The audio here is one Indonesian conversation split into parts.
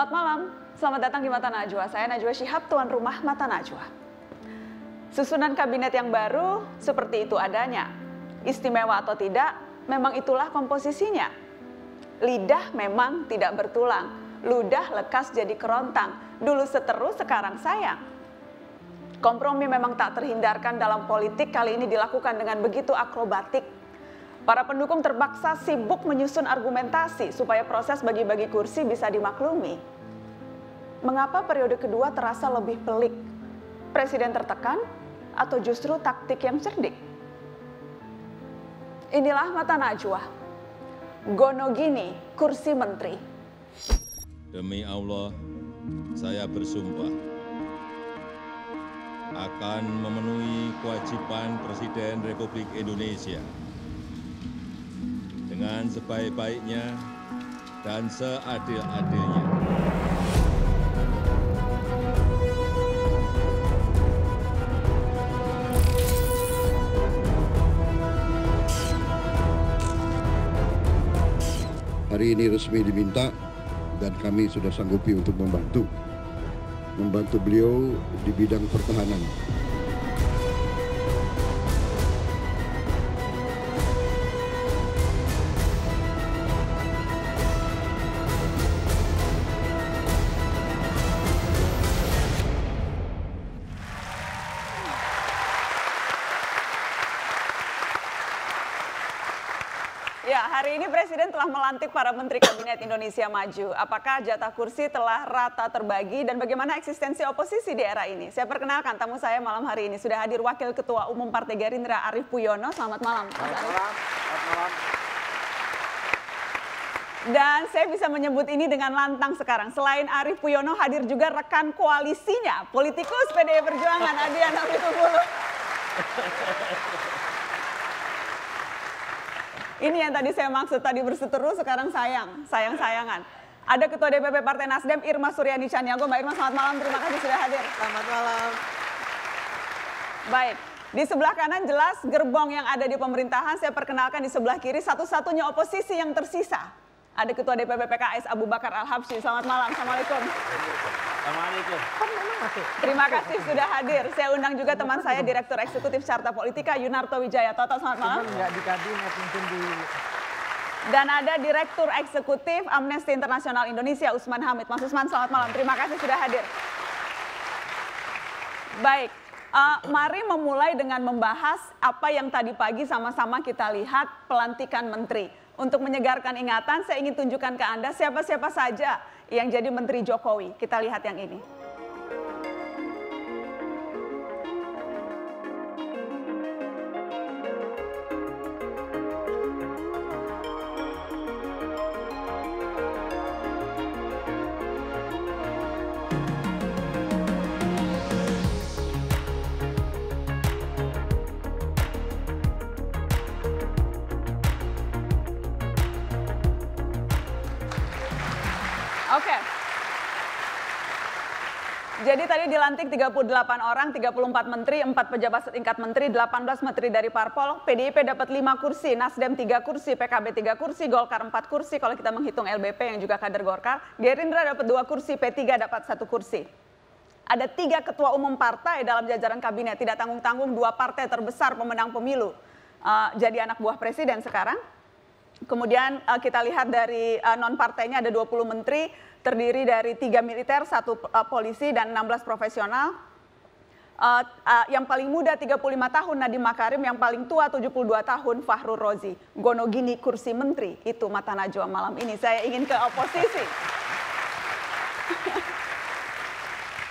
selamat malam. Selamat datang di Mata Najwa. Saya Najwa Shihab, tuan rumah Mata Najwa. Susunan kabinet yang baru seperti itu adanya. Istimewa atau tidak, memang itulah komposisinya. Lidah memang tidak bertulang, ludah lekas jadi kerontang. Dulu seteru, sekarang sayang. Kompromi memang tak terhindarkan dalam politik kali ini dilakukan dengan begitu akrobatik Para pendukung terpaksa sibuk menyusun argumentasi supaya proses bagi-bagi kursi bisa dimaklumi. Mengapa periode kedua terasa lebih pelik? Presiden tertekan atau justru taktik yang cerdik? Inilah mata Najwa. gonogini kursi menteri. Demi Allah, saya bersumpah akan memenuhi kewajiban Presiden Republik Indonesia dengan sebaik-baiknya dan seadil-adilnya. Hari ini resmi diminta dan kami sudah sanggupi untuk membantu membantu beliau di bidang pertahanan. Hari ini Presiden telah melantik para Menteri Kabinet Indonesia Maju. Apakah jatah kursi telah rata terbagi dan bagaimana eksistensi oposisi di era ini? Saya perkenalkan tamu saya malam hari ini. Sudah hadir Wakil Ketua Umum Partai Gerindra Arief Puyono. Selamat malam. Selamat malam. Selamat malam. Dan saya bisa menyebut ini dengan lantang sekarang. Selain Arief Puyono hadir juga rekan koalisinya, politikus PDI Perjuangan Adian Apitupulu. Ini yang tadi saya maksud tadi berseteru sekarang sayang, sayang-sayangan. Ada Ketua DPP Partai Nasdem Irma Suryani Chaniago. Mbak Irma selamat malam, terima kasih sudah hadir. Selamat malam. Baik, di sebelah kanan jelas gerbong yang ada di pemerintahan. Saya perkenalkan di sebelah kiri satu-satunya oposisi yang tersisa. Ada Ketua DPP PKS Abu Bakar Al-Habsyi. Selamat malam, Assalamualaikum. Assalamualaikum. Terima kasih sudah hadir. Saya undang juga teman saya Direktur Eksekutif Carta Politika Yunarto Wijaya. Toto, selamat malam. dan ada Direktur Eksekutif Amnesty Internasional Indonesia Usman Hamid. Mas Usman, selamat malam. Terima kasih sudah hadir. Baik, uh, mari memulai dengan membahas apa yang tadi pagi sama-sama kita lihat pelantikan menteri. Untuk menyegarkan ingatan, saya ingin tunjukkan ke Anda siapa-siapa saja yang jadi menteri Jokowi. Kita lihat yang ini. Oke. Okay. Jadi tadi dilantik 38 orang, 34 menteri, 4 pejabat setingkat menteri, 18 menteri dari parpol, PDIP dapat 5 kursi, Nasdem 3 kursi, PKB 3 kursi, Golkar 4 kursi kalau kita menghitung LBP yang juga kader Golkar, Gerindra dapat 2 kursi, P3 dapat 1 kursi. Ada tiga ketua umum partai dalam jajaran kabinet, tidak tanggung-tanggung dua partai terbesar pemenang pemilu. Uh, jadi anak buah presiden sekarang, Kemudian uh, kita lihat dari uh, eh, non partainya ada 20 menteri terdiri dari tiga militer, satu uh, polisi dan 16 profesional. Uh, uh, yang paling muda 35 tahun Nadiem Makarim, yang paling tua 72 tahun Fahru Rozi. Gono gini kursi menteri, itu mata najwa malam ini. Saya ingin ke oposisi.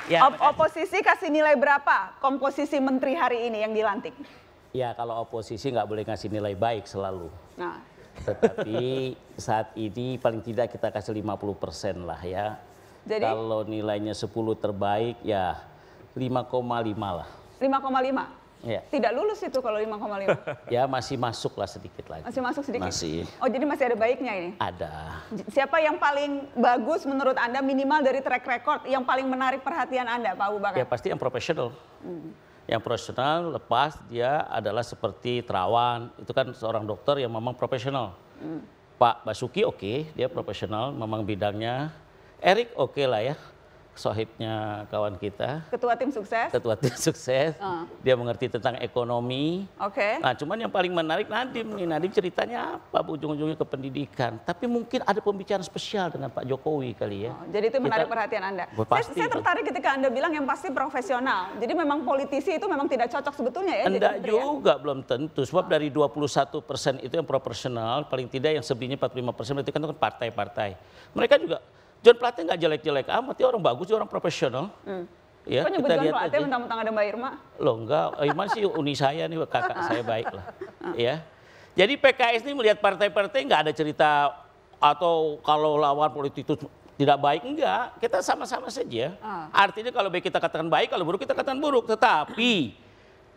ya, Op oposisi kasih nilai berapa komposisi menteri hari ini yang dilantik? Ya kalau oposisi nggak boleh ngasih nilai baik selalu. Nah. Tetapi saat ini paling tidak kita kasih 50% lah ya. Jadi? Kalau nilainya 10 terbaik ya 5,5 lah. 5,5? Ya. Tidak lulus itu kalau 5,5. ya masih masuk lah sedikit lagi. Masih masuk sedikit. Masih. Oh jadi masih ada baiknya ini. Ada. Siapa yang paling bagus menurut anda minimal dari track record yang paling menarik perhatian anda Pak Abu Bakar? Ya pasti yang profesional. Hmm yang profesional lepas dia adalah seperti terawan itu kan seorang dokter yang memang profesional hmm. Pak Basuki oke okay, dia profesional memang bidangnya Erik oke okay lah ya sohibnya kawan kita. Ketua tim sukses. Ketua tim sukses. Uh. Dia mengerti tentang ekonomi. Oke. Okay. Nah, cuman yang paling menarik nanti nih. nanti ceritanya apa? Ujung-ujungnya ke pendidikan. Tapi mungkin ada pembicaraan spesial dengan Pak Jokowi kali ya. Oh, jadi itu menarik Kita, perhatian Anda. saya, saya tertarik ketika Anda bilang yang pasti profesional. Jadi memang politisi itu memang tidak cocok sebetulnya ya. Tidak ya? juga belum tentu. Sebab oh. dari 21 persen itu yang proporsional, paling tidak yang sebelumnya 45 persen berarti kan itu kan partai-partai. Mereka juga John Plate nggak jelek-jelek amat, dia orang bagus, dia orang profesional. Hmm. Ya, Kok nyebut John lihat Plate mentang-mentang ada Mbak Irma? Loh enggak, eh, Irma sih uni saya nih, kakak saya baik lah. ya. Jadi PKS ini melihat partai-partai nggak ada cerita atau kalau lawan politik itu tidak baik enggak kita sama-sama saja ah. artinya kalau baik kita katakan baik kalau buruk kita katakan buruk tetapi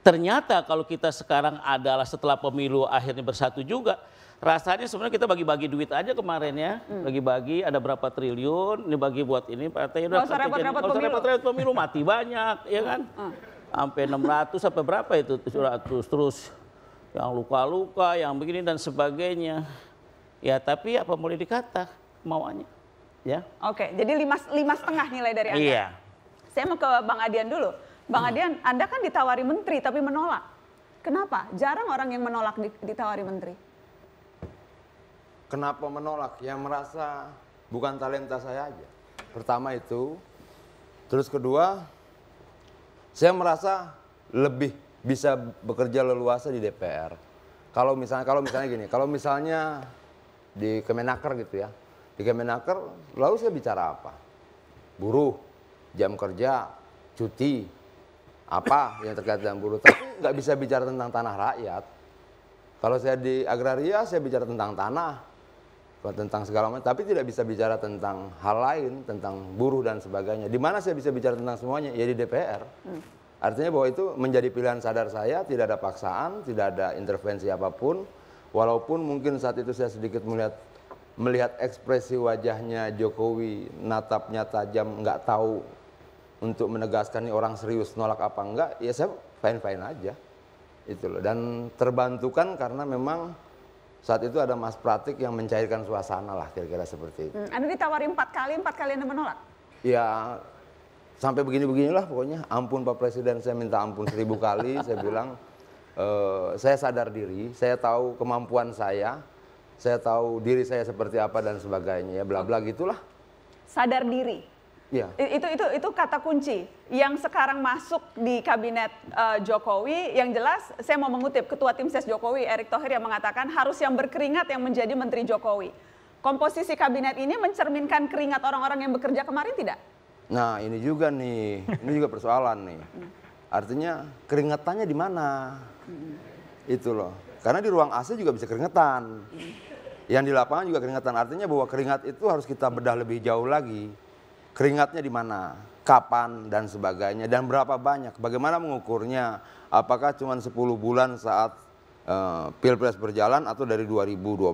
ternyata kalau kita sekarang adalah setelah pemilu akhirnya bersatu juga rasanya sebenarnya kita bagi-bagi duit aja kemarin ya. Hmm. Bagi-bagi ada berapa triliun, dibagi buat ini partai udah usah repot-repot pemilu. repot-repot pemilu mati banyak ya kan. Hmm. Sampai 600 sampai berapa itu 700 terus yang luka-luka, yang begini dan sebagainya. Ya tapi apa boleh dikata kemauannya. Ya. Oke, jadi lima, lima setengah nilai dari Anda. Iya. Saya mau ke Bang Adian dulu. Bang hmm. Adian, Anda kan ditawari menteri tapi menolak. Kenapa? Jarang orang yang menolak ditawari menteri. Kenapa menolak? Yang merasa bukan talenta saya aja. Pertama itu, terus kedua, saya merasa lebih bisa bekerja leluasa di DPR. Kalau misalnya kalau misalnya gini, kalau misalnya di Kemenaker gitu ya. Di Kemenaker lalu saya bicara apa? Buruh, jam kerja, cuti, apa yang terkait dengan buruh. Tapi nggak bisa bicara tentang tanah rakyat. Kalau saya di agraria, saya bicara tentang tanah tentang segala macam, tapi tidak bisa bicara tentang hal lain, tentang buruh dan sebagainya. Di mana saya bisa bicara tentang semuanya? Ya di DPR. Hmm. Artinya bahwa itu menjadi pilihan sadar saya, tidak ada paksaan, tidak ada intervensi apapun. Walaupun mungkin saat itu saya sedikit melihat melihat ekspresi wajahnya Jokowi natapnya tajam, nggak tahu untuk menegaskan ini orang serius nolak apa enggak, ya saya fine-fine aja. Itu loh. Dan terbantukan karena memang saat itu ada mas pratik yang mencairkan suasana lah kira-kira seperti itu. Hmm, anda ditawari empat kali, empat kali Anda menolak? Ya, sampai begini-beginilah pokoknya. Ampun Pak Presiden, saya minta ampun seribu kali. saya bilang, e, saya sadar diri, saya tahu kemampuan saya, saya tahu diri saya seperti apa dan sebagainya. Ya bla bla gitulah. Sadar diri? Ya. Itu itu itu kata kunci yang sekarang masuk di kabinet uh, Jokowi. Yang jelas saya mau mengutip ketua tim ses Jokowi Erick Thohir yang mengatakan harus yang berkeringat yang menjadi menteri Jokowi. Komposisi kabinet ini mencerminkan keringat orang-orang yang bekerja kemarin tidak? Nah, ini juga nih, ini juga persoalan nih. Hmm. Artinya keringatannya di mana? Hmm. Itu loh. Karena di ruang AC juga bisa keringetan. Hmm. Yang di lapangan juga keringetan. Artinya bahwa keringat itu harus kita bedah lebih jauh lagi keringatnya di mana, kapan dan sebagainya dan berapa banyak, bagaimana mengukurnya, apakah cuma 10 bulan saat uh, Pilpres berjalan atau dari 2012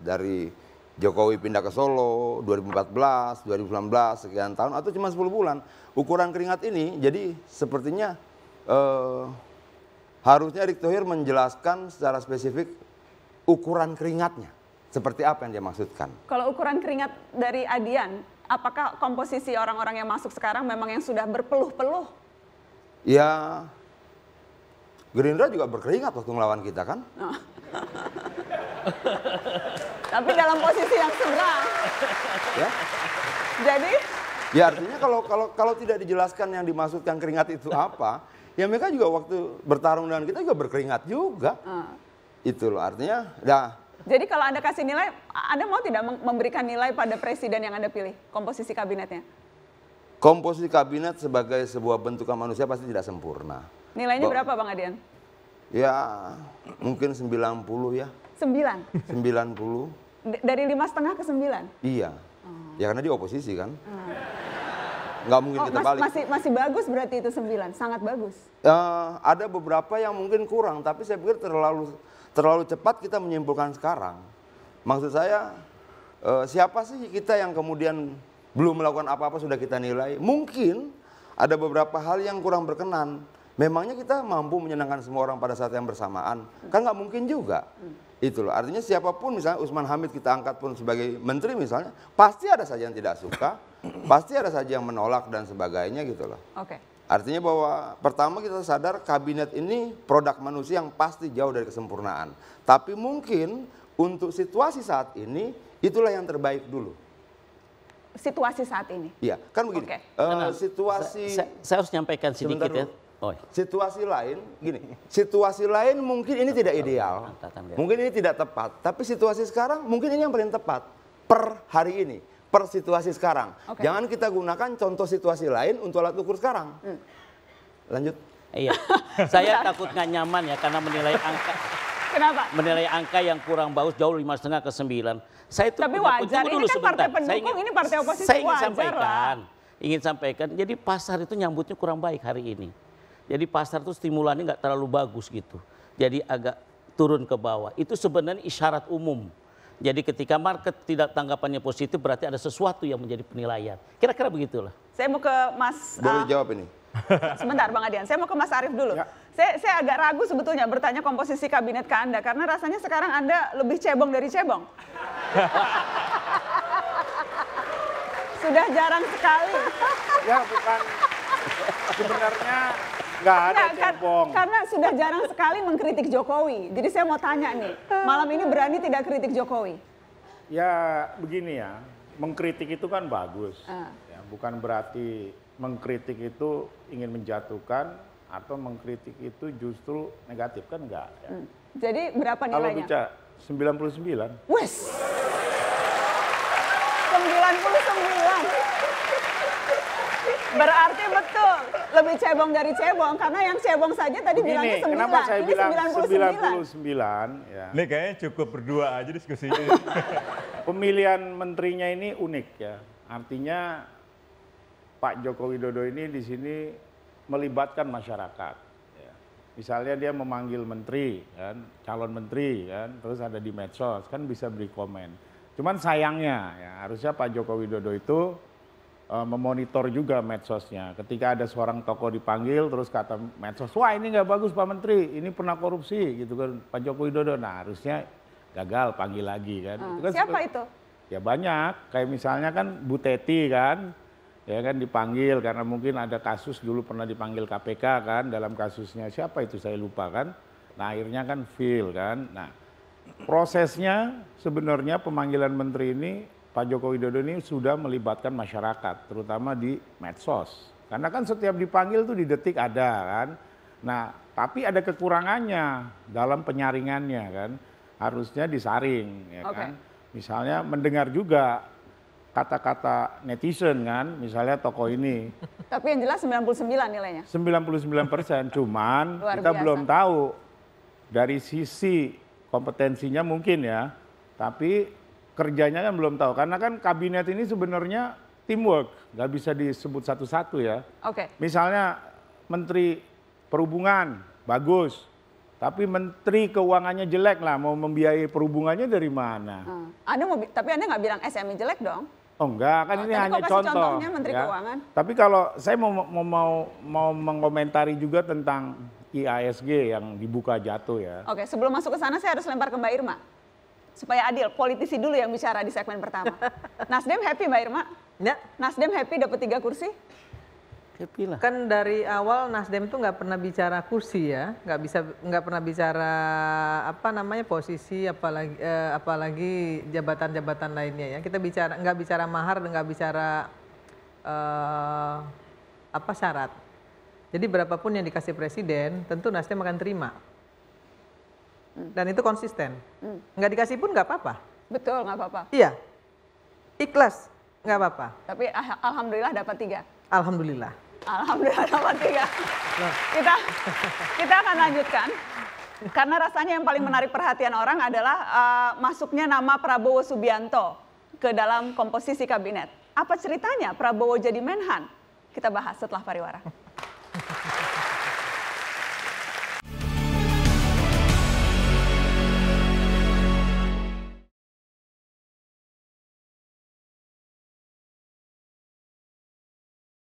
dari Jokowi pindah ke Solo 2014, 2019 sekian tahun atau cuma 10 bulan. Ukuran keringat ini jadi sepertinya eh, harusnya Erick Thohir menjelaskan secara spesifik ukuran keringatnya. Seperti apa yang dia maksudkan? Kalau ukuran keringat dari Adian, apakah komposisi orang-orang yang masuk sekarang memang yang sudah berpeluh-peluh? Ya, Gerindra juga berkeringat waktu melawan kita kan? Oh. Tapi dalam posisi yang seberang. Ya. Jadi? Ya artinya kalau kalau kalau tidak dijelaskan yang dimaksudkan keringat itu apa, ya mereka juga waktu bertarung dengan kita juga berkeringat juga. Uh. Itu loh artinya. Nah, jadi kalau Anda kasih nilai, Anda mau tidak memberikan nilai pada presiden yang Anda pilih, komposisi kabinetnya? Komposisi kabinet sebagai sebuah bentukan manusia pasti tidak sempurna. Nilainya Bo berapa Bang Adian? Ya, mungkin 90 ya. 9? 90. D dari lima setengah ke 9? Iya. Oh. Ya karena di oposisi kan. Hmm nggak mungkin oh, kita mas, balik. Masih masih bagus berarti itu 9, sangat bagus. Uh, ada beberapa yang mungkin kurang, tapi saya pikir terlalu terlalu cepat kita menyimpulkan sekarang. Maksud saya, eh, siapa sih kita yang kemudian belum melakukan apa-apa sudah kita nilai? Mungkin ada beberapa hal yang kurang berkenan. Memangnya kita mampu menyenangkan semua orang pada saat yang bersamaan? Kan nggak mungkin juga. Itu loh. Artinya siapapun misalnya Usman Hamid kita angkat pun sebagai menteri misalnya, pasti ada saja yang tidak suka, pasti ada saja yang menolak dan sebagainya gitu loh. Oke. Okay. Artinya bahwa pertama kita sadar kabinet ini produk manusia yang pasti jauh dari kesempurnaan. Tapi mungkin untuk situasi saat ini itulah yang terbaik dulu. Situasi saat ini. Iya, kan begini. Okay. Uh, eh, situasi saya, saya harus nyampaikan sedikit ya. Oh. Situasi lain, gini, situasi lain mungkin ini tidak ideal, mungkin ini tidak tepat, tapi situasi sekarang mungkin ini yang paling tepat per hari ini per situasi sekarang. Okay. Jangan kita gunakan contoh situasi lain untuk alat ukur sekarang. Hmm. Lanjut. Iya. Saya takut nggak nyaman ya karena menilai angka. Kenapa? Menilai angka yang kurang bagus jauh lima setengah ke sembilan. Saya itu Tapi wajar. Dulu ini kan sebentar. partai pendukung, saya ingin, ini partai oposisi saya ingin wajar sampaikan, lah. Ingin sampaikan. Jadi pasar itu nyambutnya kurang baik hari ini. Jadi pasar itu stimulannya nggak terlalu bagus gitu. Jadi agak turun ke bawah. Itu sebenarnya isyarat umum jadi ketika market tidak tanggapannya positif berarti ada sesuatu yang menjadi penilaian. Kira-kira begitulah. Saya mau ke Mas. Boleh uh, jawab ini. Sebentar Bang Adian, saya mau ke Mas Arief dulu. Ya. Saya, saya agak ragu sebetulnya bertanya komposisi kabinet ke Anda karena rasanya sekarang Anda lebih cebong dari cebong. Sudah jarang sekali. Ya bukan sebenarnya Gak ada cebong. Karena sudah jarang sekali mengkritik Jokowi. Jadi saya mau tanya nih, malam ini berani tidak kritik Jokowi? Ya begini ya, mengkritik itu kan bagus. Uh. Ya, bukan berarti mengkritik itu ingin menjatuhkan atau mengkritik itu justru negatif kan enggak ya. Hmm. Jadi berapa nilainya? Kalau bicara 99. Wes. 99. Berarti betul, lebih cebong dari cebong karena yang cebong saja tadi Begini, bilangnya 9. Kenapa saya ini bilang 99. 99 ya. Ini kayaknya cukup berdua aja diskusi ini. Pemilihan menterinya ini unik ya. Artinya Pak Joko Widodo ini di sini melibatkan masyarakat. Ya. Misalnya dia memanggil menteri, kan, calon menteri, kan, terus ada di medsos, kan bisa beri komen. Cuman sayangnya, ya, harusnya Pak Joko Widodo itu uh, memonitor juga medsosnya. Ketika ada seorang tokoh dipanggil terus kata medsos, wah ini nggak bagus Pak Menteri, ini pernah korupsi gitu kan Pak Joko Widodo. Nah harusnya gagal panggil lagi kan. Uh, itu kan Siapa itu? Ya banyak, kayak misalnya kan Bu Teti kan, ya kan dipanggil karena mungkin ada kasus dulu pernah dipanggil KPK kan dalam kasusnya siapa itu saya lupa kan. Nah akhirnya kan feel kan. Nah prosesnya sebenarnya pemanggilan menteri ini Pak Joko Widodo ini sudah melibatkan masyarakat, terutama di medsos. Karena kan setiap dipanggil tuh di detik ada kan. Nah, tapi ada kekurangannya dalam penyaringannya kan. Harusnya disaring ya okay. kan. Misalnya mendengar juga kata-kata netizen kan, misalnya toko ini. Tapi yang jelas 99 nilainya. 99 persen, cuman Luar kita biasa. belum tahu dari sisi kompetensinya mungkin ya, tapi kerjanya kan belum tahu. Karena kan kabinet ini sebenarnya teamwork, nggak bisa disebut satu-satu ya. Oke. Okay. Misalnya Menteri Perhubungan bagus, tapi Menteri Keuangannya jelek lah, mau membiayai perhubungannya dari mana? Hmm. Anda mau, tapi Anda nggak bilang SMI jelek dong? Oh enggak, kan oh, ini hanya contoh. Contohnya Menteri ya. Keuangan. Tapi kalau saya mau mau mau, mau mengomentari juga tentang IASG yang dibuka jatuh ya. Oke, sebelum masuk ke sana saya harus lempar ke Mbak Irma supaya adil, politisi dulu yang bicara di segmen pertama. Nasdem happy Mbak Irma? Ya. Nasdem happy dapat tiga kursi? Happy lah. Kan dari awal Nasdem tuh nggak pernah bicara kursi ya, nggak bisa nggak pernah bicara apa namanya posisi apalagi eh, apalagi jabatan-jabatan lainnya ya. Kita bicara nggak bicara mahar, nggak bicara eh, apa syarat. Jadi berapapun yang dikasih presiden, tentu Nasdem akan terima dan itu konsisten. Hmm. Nggak dikasih pun nggak apa-apa. Betul, nggak apa-apa. Iya, ikhlas nggak apa-apa. Tapi ah, alhamdulillah dapat tiga. Alhamdulillah. Alhamdulillah dapat tiga. Kita kita akan lanjutkan karena rasanya yang paling menarik perhatian orang adalah uh, masuknya nama Prabowo Subianto ke dalam komposisi kabinet. Apa ceritanya Prabowo jadi Menhan? Kita bahas setelah pariwara.